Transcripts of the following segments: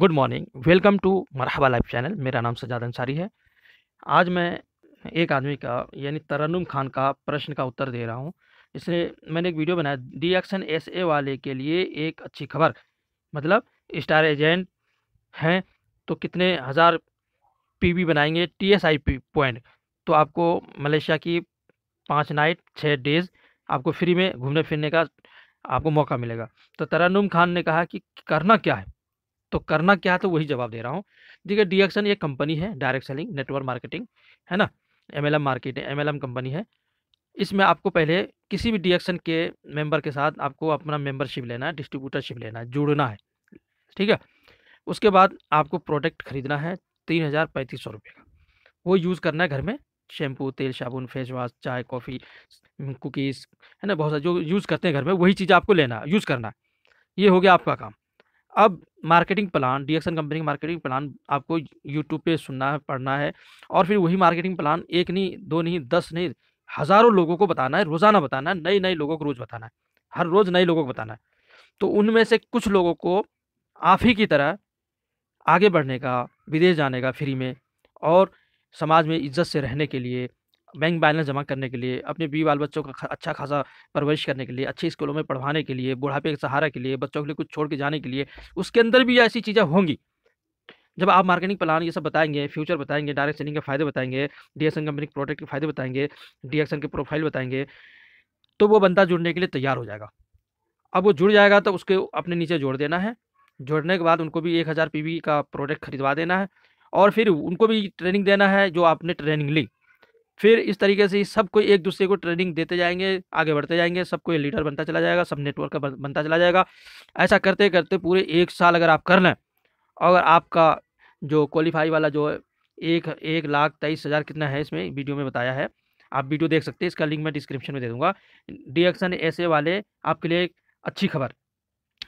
good morning welcome to Marhaba life channel मेरा नाम सजाद अंसारी है आज मैं एक आदमी का यानी तरन्नुम खान का प्रश्न का उत्तर दे रहा हूँ इसने मैंने एक वीडियो बनाया डी एक्शन एस ए वाले के लिए एक अच्छी खबर मतलब स्टार एजेंट हैं तो कितने हज़ार पीवी बनाएंगे T S I P point तो आपको मलेशिया की पाँच नाइट छः डेज़ आपको फ्री में घूमने फिरने का आपको मौका मिलेगा तो तरन्नुम खान ने कहा कि करना क्या है तो करना क्या तो वही जवाब दे रहा हूँ देखिए एक्शन ये कंपनी है डायरेक्ट सेलिंग नेटवर्क मार्केटिंग है ना M market M L M company है इसमें आपको पहले किसी भी एक्शन के मेंबर के साथ आपको अपना मेंबरशिप लेना है डिस्ट्रीब्यूटरशिप लेना है जुड़ना है ठीक है उसके बाद आपको प्रोडक्ट खरीदना है तीन हज़ार पैंतीस सौ रुपये का वो यूज़ करना है घर में शैम्पू तेल साबुन फेस वाश चाय कॉफ़ी कुकीज़ है ना बहुत सारे जो यूज़ करते हैं घर में वही चीज़ आपको लेना यूज़ करना ये हो गया आपका काम अब मार्केटिंग प्लान डीएक्सन कंपनी का मार्केटिंग प्लान आपको यूट्यूब पे सुनना है पढ़ना है और फिर वही मार्केटिंग प्लान एक नहीं दो नहीं दस नहीं हज़ारों लोगों को बताना है रोज़ाना बताना है नए नए लोगों को रोज़ बताना है हर रोज़ नए लोगों को बताना है तो उनमें से कुछ लोगों को आप ही की तरह आगे बढ़ने का विदेश जाने का फ्री में और समाज में इज्जत से रहने के लिए बैंक बैलेंस जमा करने के लिए अपने बी बाल बच्चों का अच्छा खासा परवरिश करने के लिए अच्छे स्कूलों में पढ़वाने के लिए बुढ़ापे के सहारा के लिए बच्चों के लिए कुछ छोड़ के जाने के लिए उसके अंदर भी ऐसी चीज़ें होंगी जब आप मार्केटिंग प्लान ये सब बताएंगे फ्यूचर बताएंगे डायरेक्ट सेलिंग के फायदे बताएंगे डी कंपनी के प्रोडक्ट के फायदे बताएंगे डी के प्रोफाइल बताएंगे तो वो बंदा जुड़ने के लिए तैयार हो जाएगा अब वो जुड़ जाएगा तो उसके अपने नीचे जोड़ देना है जोड़ने के बाद उनको भी एक हज़ार पी का प्रोडक्ट खरीदवा देना है और फिर उनको भी ट्रेनिंग देना है जो आपने ट्रेनिंग ली फिर इस तरीके से सब कोई एक दूसरे को ट्रेनिंग देते जाएंगे आगे बढ़ते जाएंगे सबको लीडर बनता चला जाएगा सब नेटवर्क का बनता चला जाएगा ऐसा करते करते पूरे एक साल अगर आप कर लें अगर आपका जो क्वालिफाई वाला जो एक एक लाख तेईस हज़ार कितना है इसमें वीडियो में बताया है आप वीडियो देख सकते हैं इसका लिंक मैं डिस्क्रिप्शन में दे दूंगा डी एक्शन ऐसे वाले आपके लिए एक अच्छी खबर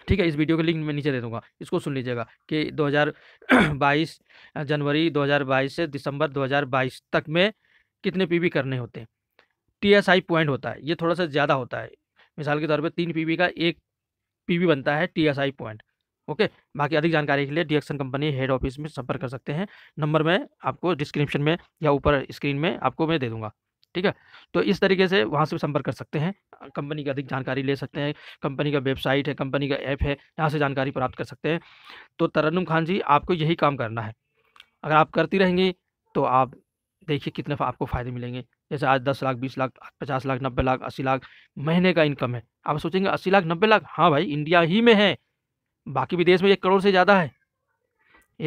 ठीक है इस वीडियो के लिंक मैं नीचे दे दूंगा इसको सुन लीजिएगा कि 2022 जनवरी 2022 से दिसंबर 2022 तक में कितने पीवी करने होते हैं टीएसआई पॉइंट होता है ये थोड़ा सा ज़्यादा होता है मिसाल के तौर पर तीन पीवी का एक पीवी बनता है टीएसआई पॉइंट ओके बाकी अधिक जानकारी के लिए डीएक्सन कंपनी हेड ऑफिस में संपर्क कर सकते हैं नंबर में आपको डिस्क्रिप्शन में या ऊपर स्क्रीन में आपको मैं दे दूंगा ठीक है तो इस तरीके से वहाँ से संपर्क कर सकते हैं कंपनी की अधिक जानकारी ले सकते हैं कंपनी का वेबसाइट है कंपनी का ऐप है यहाँ से जानकारी प्राप्त कर सकते हैं तो तरन्नम खान जी आपको यही काम करना है अगर आप करती रहेंगी तो आप देखिए कितने आपको फ़ायदे मिलेंगे जैसे आज दस लाख बीस लाख पचास लाख नब्बे लाख अस्सी लाख महीने का इनकम है आप सोचेंगे अस्सी लाख नब्बे लाख हाँ भाई इंडिया ही में है बाकी विदेश में एक करोड़ से ज़्यादा है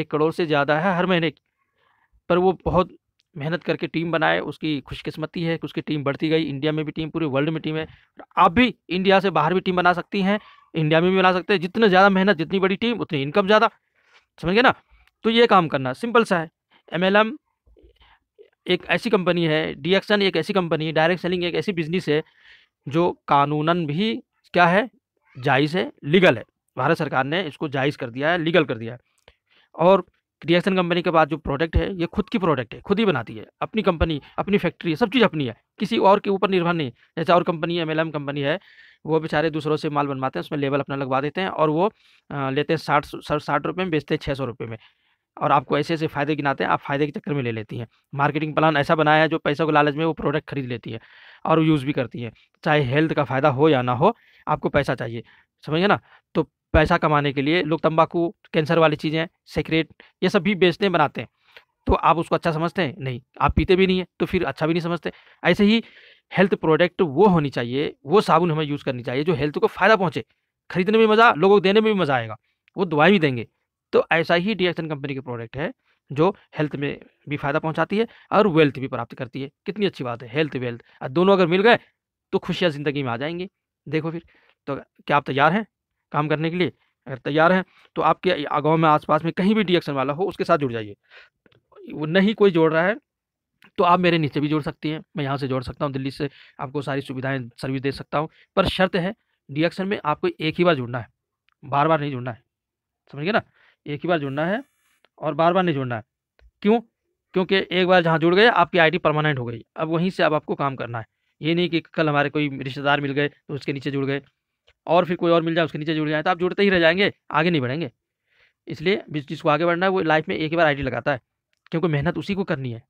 एक करोड़ से ज़्यादा है हर महीने की पर वो बहुत मेहनत करके टीम बनाए उसकी खुशकिस्मती है कि उसकी टीम बढ़ती गई इंडिया में भी टीम पूरे वर्ल्ड में टीम है आप भी इंडिया से बाहर भी टीम बना सकती हैं इंडिया में भी बना सकते हैं जितने ज़्यादा मेहनत जितनी बड़ी टीम उतनी इनकम ज़्यादा समझ गए ना तो ये काम करना सिंपल सा है एम एक ऐसी कंपनी है डीएक्शन एक ऐसी कंपनी डायरेक्ट सेलिंग एक ऐसी बिजनेस है जो कानूनन भी क्या है जायज़ है लीगल है भारत सरकार ने इसको जायज़ कर दिया है लीगल कर दिया है और डीएक्शन कंपनी के बाद जो प्रोडक्ट है ये खुद की प्रोडक्ट है खुद ही बनाती है अपनी कंपनी अपनी फैक्ट्री सब चीज़ अपनी है किसी और के ऊपर निर्भर नहीं जैसे और कंपनी एम एल कंपनी है वो बेचारे दूसरों से माल बनवाते हैं उसमें लेबल अपना लगवा देते हैं और वो लेते हैं साठ साठ रुपये में बेचते हैं छः सौ रुपये में और आपको ऐसे ऐसे फ़ायदे गिनाते हैं आप फ़ायदे के चक्कर में ले लेती हैं मार्केटिंग प्लान ऐसा बनाया है जो पैसा को लालच में वो प्रोडक्ट खरीद लेती है और यूज़ भी करती है चाहे हेल्थ का फ़ायदा हो या ना हो आपको पैसा चाहिए समझिए ना तो पैसा कमाने के लिए लोग तंबाकू कैंसर वाली चीज़ें सिगरेट ये सब भी बेचते बनाते हैं तो आप उसको अच्छा समझते हैं नहीं आप पीते भी नहीं हैं तो फिर अच्छा भी नहीं समझते ऐसे ही हेल्थ प्रोडक्ट वो होनी चाहिए वो साबुन हमें यूज़ करनी चाहिए जो हेल्थ को फ़ायदा पहुँचे खरीदने में मज़ा लोगों को देने में भी मज़ा आएगा वो दवाई भी देंगे तो ऐसा ही डी कंपनी के प्रोडक्ट है जो हेल्थ में भी फायदा पहुंचाती है और वेल्थ भी प्राप्त करती है कितनी अच्छी बात है हेल्थ वेल्थ और दोनों अगर मिल गए तो खुशियाँ ज़िंदगी में आ जाएंगी देखो फिर तो क्या आप तैयार हैं काम करने के लिए अगर तैयार हैं तो आपके गाँव में आसपास में कहीं भी डी वाला हो उसके साथ जुड़ जाइए वो नहीं कोई जोड़ रहा है तो आप मेरे नीचे भी जोड़ सकती हैं मैं यहाँ से जोड़ सकता हूँ दिल्ली से आपको सारी सुविधाएँ सर्विस दे सकता हूँ पर शर्त है डी में आपको एक ही बार जुड़ना है बार बार नहीं जुड़ना है समझिए ना एक ही बार जुड़ना है और बार बार नहीं जुड़ना है क्यों क्योंकि एक बार जहाँ जुड़ गए आपकी आईडी परमानेंट हो गई अब वहीं से अब आपको काम करना है ये नहीं कि कल हमारे कोई रिश्तेदार मिल गए तो उसके नीचे जुड़ गए और फिर कोई और मिल जाए उसके नीचे जुड़ जाए तो आप जुड़ते ही रह जाएंगे आगे नहीं बढ़ेंगे इसलिए जिसको आगे बढ़ना है वो लाइफ में एक ही बार आईडी लगाता है क्योंकि मेहनत उसी को करनी है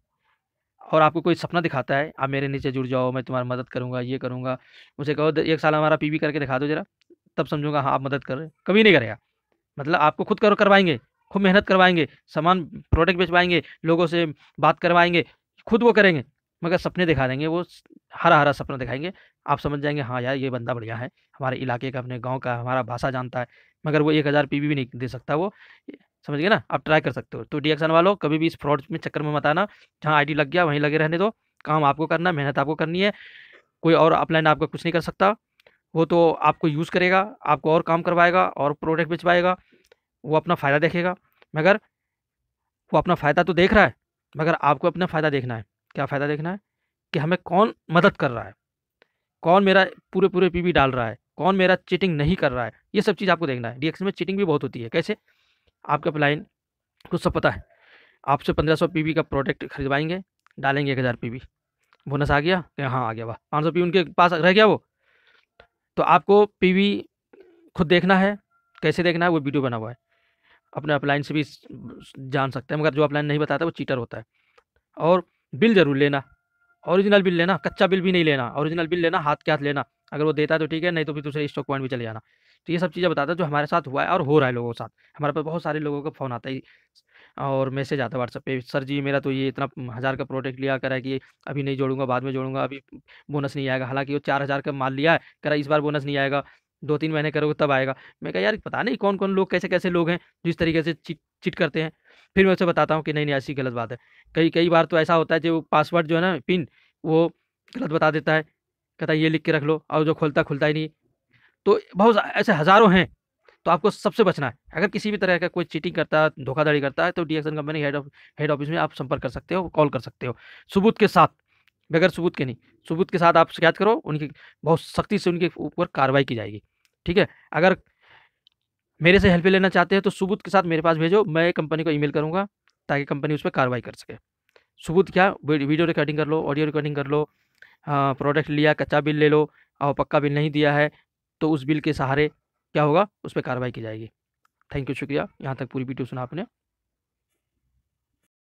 और आपको कोई सपना दिखाता है आप मेरे नीचे जुड़ जाओ मैं तुम्हारी मदद करूँगा ये करूँगा उसे कहो एक साल हमारा पीवी करके दिखा दो जरा तब समझूंगा हाँ आप मदद कर रहे कभी नहीं करेगा मतलब आपको खुद कर करवाएंगे खूब मेहनत करवाएंगे सामान प्रोडक्ट बेचवाएंगे लोगों से बात करवाएंगे खुद वो करेंगे मगर सपने दिखा देंगे वो हरा हरा सपना दिखाएंगे आप समझ जाएंगे हाँ यार ये बंदा बढ़िया है हमारे इलाके का अपने गांव का हमारा भाषा जानता है मगर वो एक हज़ार पी भी नहीं दे सकता वो समझ गए ना आप ट्राई कर सकते हो तो एक्सन वालों कभी भी इस फ्रॉड में चक्कर में मत आना जहाँ आईडी लग गया वहीं लगे रहने दो काम आपको करना मेहनत आपको करनी है कोई और अपलाइन आपका कुछ नहीं कर सकता वो तो आपको यूज़ करेगा आपको और काम करवाएगा और प्रोडक्ट बेचवाएगा वो अपना फ़ायदा देखेगा मगर वो अपना फ़ायदा तो देख रहा है मगर आपको अपना फ़ायदा देखना है क्या फ़ायदा देखना है कि हमें कौन मदद कर रहा है कौन मेरा पूरे पूरे पीवी डाल रहा है कौन मेरा चीटिंग नहीं कर रहा है ये सब चीज़ आपको देखना है डीएक्स में चीटिंग भी बहुत होती है कैसे आपका प्लाइन कुछ सब पता है आपसे पंद्रह सौ पी का प्रोडक्ट खरीदवाएंगे डालेंगे एक हज़ार पी बोनस आ गया हाँ आ गया वाह पाँच सौ पी उनके पास रह गया वो तो आपको पीवी खुद देखना है कैसे देखना है वो वीडियो बना हुआ है अपने अपलाइन से भी जान सकते हैं मगर जो अपलाइन नहीं बताता वो चीटर होता है और बिल ज़रूर लेना ओरिजिनल बिल लेना कच्चा बिल भी नहीं लेना ओरिजिनल बिल लेना हाथ के हाथ लेना अगर वो देता है तो ठीक है नहीं तो फिर दूसरे तो स्टॉक पॉइंट भी चले जाना तो ये सब चीज़ें बताता है जो हमारे साथ हुआ है और हो रहा है लोगों के साथ हमारे पास बहुत सारे लोगों का फ़ोन आता है और मैसेज आता है व्हाट्सएप पे सर जी मेरा तो ये इतना हज़ार का प्रोडक्ट लिया करा कि अभी नहीं जोड़ूंगा बाद में जोड़ूंगा अभी बोनस नहीं आएगा हालांकि वो चार हज़ार का माल लिया है करा इस बार बोनस नहीं आएगा दो तीन महीने करोगे तब आएगा मैं कहा यार पता नहीं कौन कौन लोग कैसे कैसे लोग हैं जो इस तरीके से चिट चिट करते हैं फिर मैं उसे बताता हूँ कि नहीं नहीं ऐसी गलत बात है कई कई बार तो ऐसा होता है जो पासवर्ड जो है ना पिन वो गलत बता देता है कहता है ये लिख के रख लो और जो खोलता खुलता ही नहीं तो बहुत ऐसे हज़ारों हैं तो आपको सबसे बचना है अगर किसी भी तरह का कोई चीटिंग करता है धोखाधड़ी करता है तो DXN company head of head office में आप संपर्क कर सकते हो कॉल कर सकते हो सबूत के साथ बगैर सबूत के नहीं सबूत के साथ आप शिकायत करो उनकी बहुत सख्ती से उनके ऊपर कार्रवाई की जाएगी ठीक है अगर मेरे से हेल्प लेना चाहते हैं तो सबूत के साथ मेरे पास भेजो मैं कंपनी को ईमेल करूँगा ताकि कंपनी उस पर कार्रवाई कर सके सबूत क्या वीडियो रिकॉर्डिंग कर लो ऑडियो रिकॉर्डिंग कर लो हाँ, प्रोडक्ट लिया कच्चा बिल ले लो और पक्का बिल नहीं दिया है तो उस बिल के सहारे क्या होगा उस पर कार्रवाई की जाएगी थैंक यू शुक्रिया यहाँ तक पूरी वीडियो सुना आपने